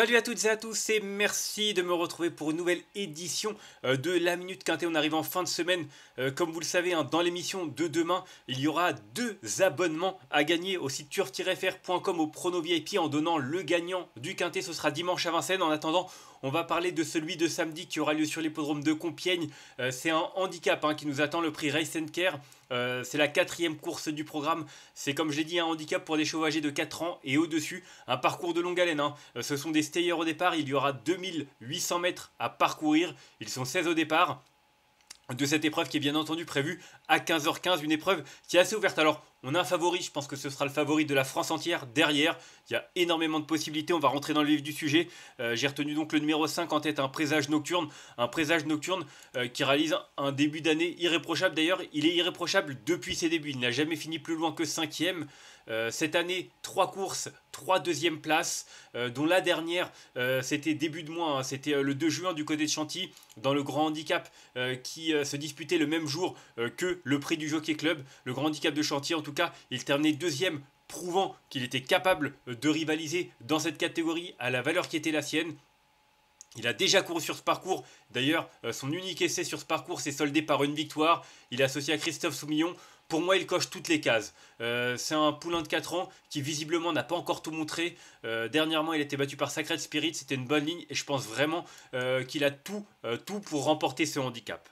Salut à toutes et à tous et merci de me retrouver pour une nouvelle édition euh, de la Minute Quintet. On arrive en fin de semaine, euh, comme vous le savez, hein, dans l'émission de demain, il y aura deux abonnements à gagner au site turf-fr.com au prono VIP en donnant le gagnant du Quintet. Ce sera dimanche à Vincennes. En attendant, on va parler de celui de samedi qui aura lieu sur l'hippodrome de Compiègne. Euh, c'est un handicap hein, qui nous attend, le prix Race and Care. Euh, c'est la quatrième course du programme. C'est comme je l'ai dit un handicap pour des chevaux de 4 ans et au-dessus. Un parcours de longue haleine. Hein. Euh, ce sont des stayers au départ. Il y aura 2800 mètres à parcourir. Ils sont 16 au départ de cette épreuve qui est bien entendu prévue à 15h15, une épreuve qui est assez ouverte. Alors, on a un favori, je pense que ce sera le favori de la France entière derrière. Il y a énormément de possibilités, on va rentrer dans le vif du sujet. Euh, j'ai retenu donc le numéro 5 en tête, un présage nocturne, un présage nocturne euh, qui réalise un début d'année irréprochable. D'ailleurs, il est irréprochable depuis ses débuts, il n'a jamais fini plus loin que 5 euh, cette année, trois courses, trois deuxièmes places, euh, dont la dernière, euh, c'était début de mois, hein. c'était le 2 juin du côté de Chantilly, dans le Grand Handicap, qui se disputait le même jour que le prix du Jockey Club. Le Grand Handicap de Chantilly, en tout cas, il terminait deuxième, prouvant qu'il était capable de rivaliser dans cette catégorie à la valeur qui était la sienne. Il a déjà couru sur ce parcours. D'ailleurs, son unique essai sur ce parcours s'est soldé par une victoire. Il est associé à Christophe Soumillon. Pour moi, il coche toutes les cases. Euh, c'est un poulain de 4 ans qui visiblement n'a pas encore tout montré. Euh, dernièrement, il a été battu par Sacred Spirit, c'était une bonne ligne et je pense vraiment euh, qu'il a tout, tout pour remporter ce handicap.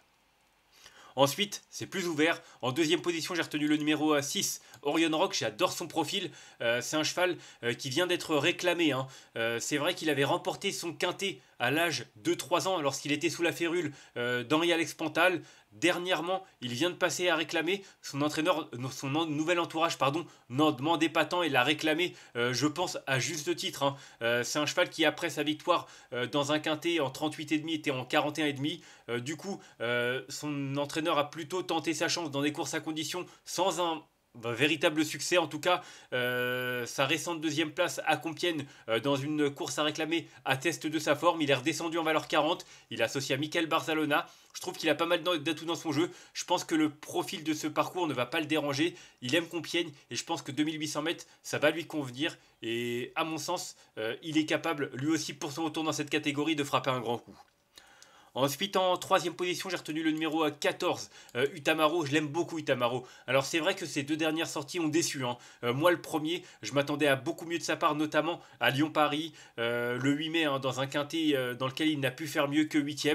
Ensuite, c'est plus ouvert. En deuxième position, j'ai retenu le numéro 6, Orion Rock. J'adore son profil. c'est un cheval qui vient d'être réclamé. Hein. c'est vrai qu'il avait remporté son quintet à l'âge de 3 ans lorsqu'il était sous la férule euh, d'Henri Alex Pantal. Dernièrement, il vient de passer à réclamer. Son entraîneur, euh, son nouvel entourage, pardon, n'en demandait pas tant et l'a réclamé, euh, je pense, à juste titre. Hein. c'est un cheval qui, après sa victoire dans un quintet en 38,5, était en 41,5. du coup, son entraîneur a plutôt tenté sa chance dans des courses à conditions sans un un véritable succès. En tout cas, euh, sa récente deuxième place à Compiègne euh, dans une course à réclamer atteste de sa forme. Il est redescendu en valeur 40. Il associé à Michael Barzalona. Je trouve qu'il a pas mal d'atouts dans son jeu. Je pense que le profil de ce parcours ne va pas le déranger. Il aime Compiègne et je pense que 2800 mètres, ça va lui convenir. Et à mon sens, euh, il est capable, lui aussi, pour son retour dans cette catégorie, de frapper un grand coup. Ensuite, en troisième position, j'ai retenu le numéro 14, euh, euh, Utamaro. Je l'aime beaucoup, Utamaro. Alors, c'est vrai que ces deux dernières sorties ont déçu. Hein. Euh, moi, le premier, je m'attendais à beaucoup mieux de sa part, notamment à Lyon-Paris, le 8 mai, hein, dans un quintet dans lequel il n'a pu faire mieux que 8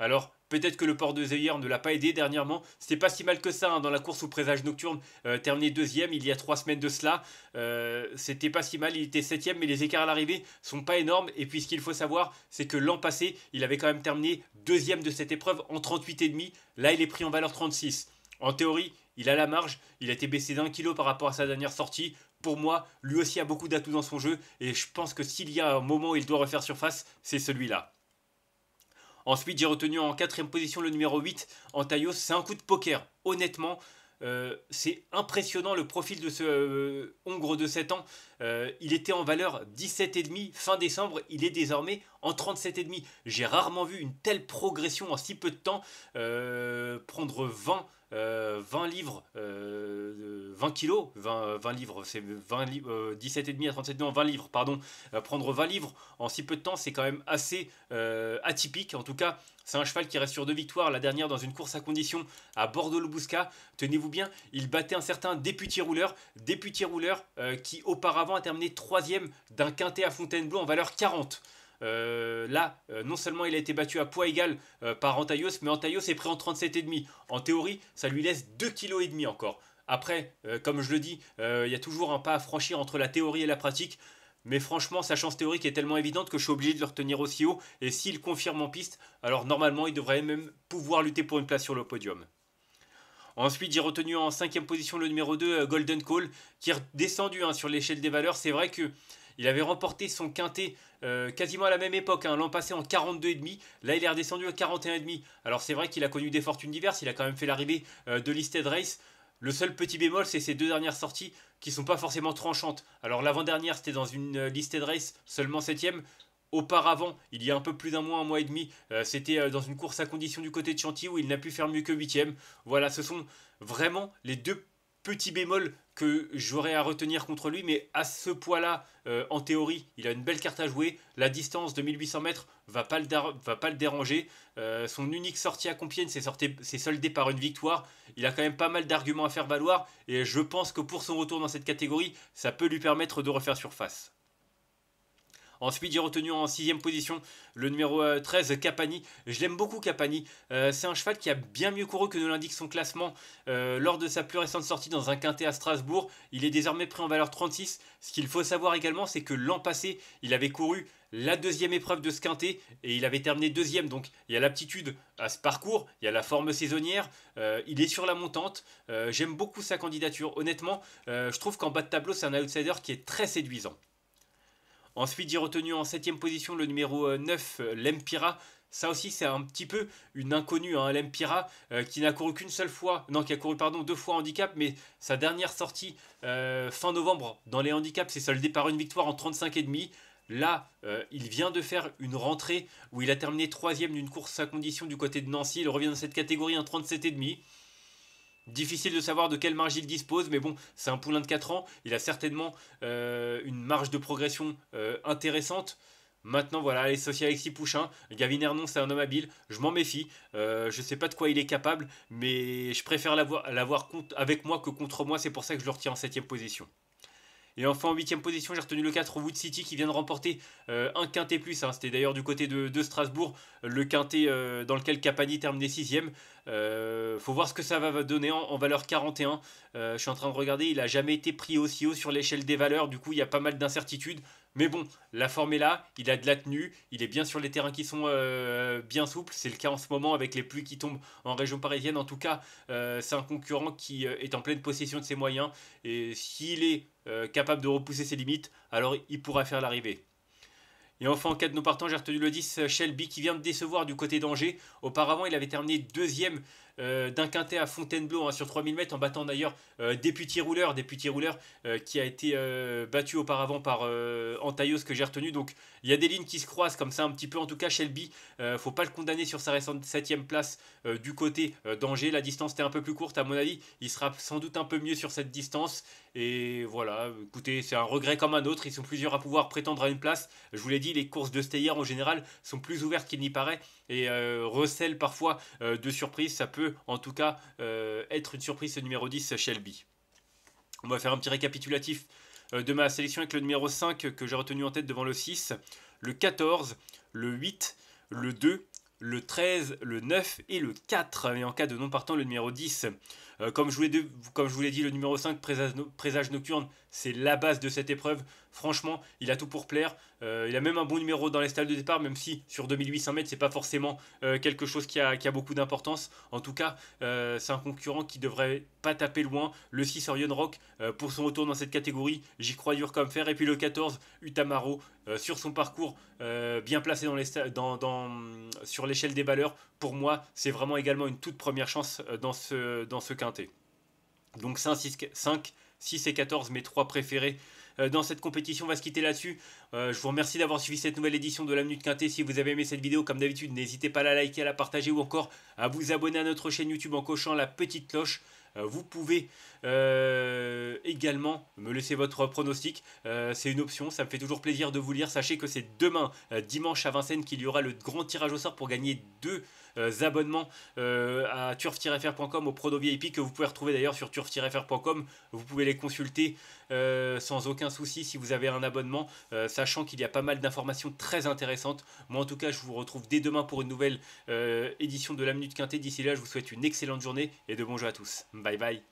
Alors, Peut-être que le port de Zeyer ne l'a pas aidé dernièrement. C'était pas si mal que ça hein, dans la course au présage nocturne, euh, terminé deuxième il y a trois semaines de cela. Euh, c'était pas si mal, il était septième, mais les écarts à l'arrivée sont pas énormes. Et puis ce qu'il faut savoir, c'est que l'an passé, il avait quand même terminé deuxième de cette épreuve en 38,5. Là, il est pris en valeur 36. En théorie, il a la marge, il a été baissé d'un kilo par rapport à sa dernière sortie. Pour moi, lui aussi a beaucoup d'atouts dans son jeu et je pense que s'il y a un moment où il doit refaire surface, c'est celui-là. Ensuite, j'ai retenu en quatrième position le numéro 8, Antaïos, C'est un coup de poker, honnêtement. Euh, c'est impressionnant le profil de ce euh, Hongre de 7 ans. Euh, il était en valeur 17,5 fin décembre, il est désormais en 37,5. J'ai rarement vu une telle progression en si peu de temps. prendre 20, 20 livres 20 kilos, 20, euh, livres, c'est 20 17,5 euh, à 37, 20 livres, pardon. Euh, prendre 20 livres en si peu de temps, c'est quand même assez atypique. En tout cas, c'est un cheval qui reste sur deux victoires, la dernière dans une course à condition à bordeaux lubusca Tenez-vous bien, il battait un certain député rouleur, député rouleur qui auparavant a terminé troisième d'un quintet à Fontainebleau en valeur 40. là, non seulement il a été battu à poids égal par Antaios, mais Antaios est pris en 37,5. En théorie, ça lui laisse 2,5 kg encore. Après, euh, comme je le dis, euh, il y a toujours un pas à franchir entre la théorie et la pratique. Mais franchement, sa chance théorique est tellement évidente que je suis obligé de le retenir aussi haut. Et s'il confirme en piste, alors normalement, il devrait même pouvoir lutter pour une place sur le podium. Ensuite, j'ai retenu en cinquième position le numéro 2, euh, Golden Call, qui est redescendu hein, sur l'échelle des valeurs. C'est vrai qu'il avait remporté son quintet quasiment à la même époque, hein, l'an passé en 42,5. Là, il est redescendu à 41,5. Alors, c'est vrai qu'il a connu des fortunes diverses. Il a quand même fait l'arrivée de Listed Race. Le seul petit bémol, c'est ces deux dernières sorties qui sont pas forcément tranchantes. Alors l'avant-dernière, c'était dans une euh, liste de race, seulement 7 Auparavant, il y a un peu plus d'un mois, un mois et demi, euh, c'était euh, dans une course à condition du côté de Chantilly où il n'a pu faire mieux que 8 Voilà, ce sont vraiment les deux petit bémol que j'aurais à retenir contre lui, mais à ce poids-là, euh, en théorie, il a une belle carte à jouer. La distance de 1800 mètres va pas le, va pas le déranger. Euh, son unique sortie à Compiègne, c'est soldé par une victoire. Il a quand même pas mal d'arguments à faire valoir, et je pense que pour son retour dans cette catégorie, ça peut lui permettre de refaire surface. Ensuite, j'ai retenu en sixième position le numéro 13, euh, Capani. Je l'aime beaucoup, Capani. Euh, c'est un cheval qui a bien mieux couru que ne l'indique son classement euh, lors de sa plus récente sortie dans un quintet à Strasbourg. Il est désormais pris en valeur 36. Ce qu'il faut savoir également, c'est que l'an passé, il avait couru la deuxième épreuve de ce quintet et il avait terminé deuxième. Donc il y a l'aptitude à ce parcours, il y a la forme saisonnière, il est sur la montante. J'aime beaucoup sa candidature. Honnêtement, je trouve qu'en bas de tableau, c'est un outsider qui est très séduisant. Ensuite, j'ai retenu en 7 position le numéro 9, euh, euh, l'Empira. Ça aussi, c'est un petit peu une inconnue, hein, l'Empira, euh, qui n'a couru qu'une seule fois, non, qui a couru, pardon, deux fois handicap, mais sa dernière sortie fin novembre dans les handicaps c'est soldé par une victoire en 35,5. Là, il vient de faire une rentrée où il a terminé troisième d'une course à condition du côté de Nancy. Il revient dans cette catégorie en 37,5. Difficile de savoir de quelle marge il dispose, mais bon, c'est un poulain de 4 ans, il a certainement euh, une marge de progression euh, intéressante. Maintenant, voilà, les sociaux Alexis Pouchin, Gavin Hernon, c'est un homme habile, je m'en méfie, euh, je ne sais pas de quoi il est capable, mais je préfère l'avoir avec moi que contre moi, c'est pour ça que je le retiens en 7 position. Et enfin, en huitième position, j'ai retenu le 4 Wood City qui vient de remporter euh, un quintet plus. Hein. C'était d'ailleurs du côté de, Strasbourg, le quintet euh, dans lequel Capani terminait sixième. Euh, faut voir ce que ça va donner en, en valeur 41. je suis en train de regarder, il n'a jamais été pris aussi haut sur l'échelle des valeurs. Du coup, il y a pas mal d'incertitudes. Mais bon, la forme est là, il a de la tenue, il est bien sur les terrains qui sont euh, bien souples. C'est le cas en ce moment avec les pluies qui tombent en région parisienne. En tout cas, euh, c'est un concurrent qui euh, est en pleine possession de ses moyens. Et s'il est capable de repousser ses limites, alors il pourra faire l'arrivée. Et enfin, en cas de nos partants, j'ai retenu le 10 Shelby qui vient de décevoir du côté d'Angers. Auparavant, il avait terminé deuxième euh, d'un quintet à Fontainebleau hein, sur 3000 mètres en battant d'ailleurs euh, des petits rouleurs, des petits rouleurs euh, qui a été battu auparavant par Antaios que j'ai retenu. Donc il y a des lignes qui se croisent comme ça un petit peu. En tout cas, Shelby, faut pas le condamner sur sa récente 7 place du côté d'Angers. La distance était un peu plus courte à mon avis. Il sera sans doute un peu mieux sur cette distance. Et voilà, écoutez, c'est un regret comme un autre. Ils sont plusieurs à pouvoir prétendre à une place. Je vous l'ai dit, les courses de Steyer en général sont plus ouvertes qu'il n'y paraît et recèlent parfois de surprises. Ça peut en tout cas euh, être une surprise ce numéro 10 Shelby. On va faire un petit récapitulatif euh, de ma sélection avec le numéro 5 que j'ai retenu en tête devant le 6, le 14, le 8, le 2, le 13, le 9 et le 4. Et en cas de non partant, le numéro 10. Euh, comme, je vous l'ai dit, le numéro 5, Présage, Nocturne, c'est la base de cette épreuve. Franchement, il a tout pour plaire. Euh, il a même un bon numéro dans les stalles de départ, même si sur 2800 mètres, c'est pas forcément euh, quelque chose qui a, beaucoup d'importance. En tout cas, c'est un concurrent qui devrait pas taper loin. Le 6 Orion Rock, pour son retour dans cette catégorie, j'y crois dur comme fer. Et puis le 14, Utamaro, sur son parcours, bien placé sur l'échelle des valeurs, pour moi, c'est vraiment également une toute première chance dans ce, dans ce cas. Donc 5, 6, et 14, mes trois préférés euh, dans cette compétition. On va se quitter là-dessus. Euh, je vous remercie d'avoir suivi cette nouvelle édition de la Minute Quintée. Si vous avez aimé cette vidéo, comme d'habitude, n'hésitez pas à la liker, à la partager ou encore à vous abonner à notre chaîne YouTube en cochant la petite cloche. Euh, vous pouvez également me laisser votre pronostic. c'est une option, ça me fait toujours plaisir de vous lire. Sachez que c'est demain, dimanche à Vincennes, qu'il y aura le grand tirage au sort pour gagner deux euh, abonnements euh, à turf-fr.com au Prodo VIP que vous pouvez retrouver d'ailleurs sur turf-fr.com. Vous pouvez les consulter euh, sans aucun souci si vous avez un abonnement, sachant qu'il y a pas mal d'informations très intéressantes. Moi en tout cas, je vous retrouve dès demain pour une nouvelle édition de la Minute Quintée. D'ici là, je vous souhaite une excellente journée et de bons jeux à tous. Bye bye.